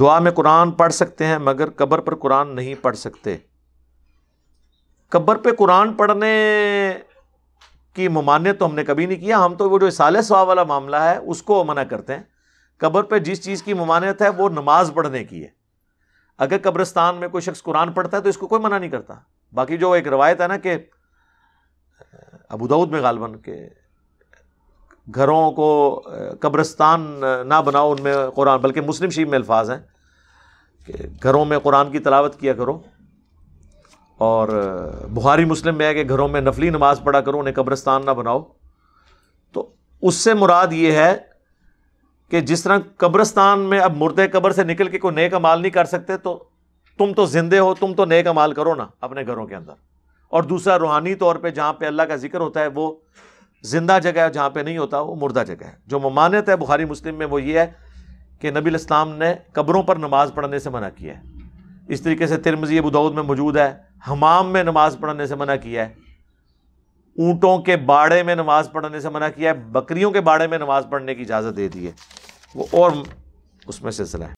दुआ में कुरान पढ़ सकते हैं मगर कब्र पर कुरान नहीं पढ़ सकते कब्र पे कुरान पढ़ने की ममानियत तो हमने कभी नहीं किया हम तो वो जो साल सवा वाला मामला है उसको मना करते हैं कब्र पे जिस चीज़ की ममानियत है वो नमाज पढ़ने की है अगर कब्रस्तान में कोई शख्स कुरान पढ़ता है तो इसको कोई मना नहीं करता बाकी जो एक रवायत है ना कि अबू दाऊद में गालबन के घरों को कब्रस्तान ना बनाओ उनमें कुरान बल्कि मुस्लिम शरीफ में अल्फाज हैं कि घरों में कुरान की तलावत किया करो और बुहारी मुस्लिम में है कि घरों में नफली नमाज पढ़ा करो उन्हें कब्रस्तान ना बनाओ तो उससे मुराद ये है कि जिस तरह कब्रस्तान में अब मुर्दे कब्र से निकल के कोई नेक अमाल नहीं कर सकते तो तुम तो ज़िंदे हो तुम तो नेक अमाल करो ना अपने घरों के अंदर और दूसरा रूहानी तौर पर जहाँ पर अल्लाह का जिक्र होता है वो जिंदा जगह है जहाँ पर नहीं होता वो मुर्दा जगह है जो ममानत है बुखारी मुस्लिम में वो ये है कि नबी इस्लाम ने कब्रों पर नमाज़ पढ़ने से मना किया है इस तरीके से तिरमजी अबूदाऊद में मौजूद है हमाम में नमाज़ पढ़ने से मना किया है ऊँटों के बाड़े में नमाज़ पढ़ने से मना किया है बकरियों के बाड़े में नमाज़ पढ़ने की इजाज़त दे दी है वो और उसमें सिलसिला है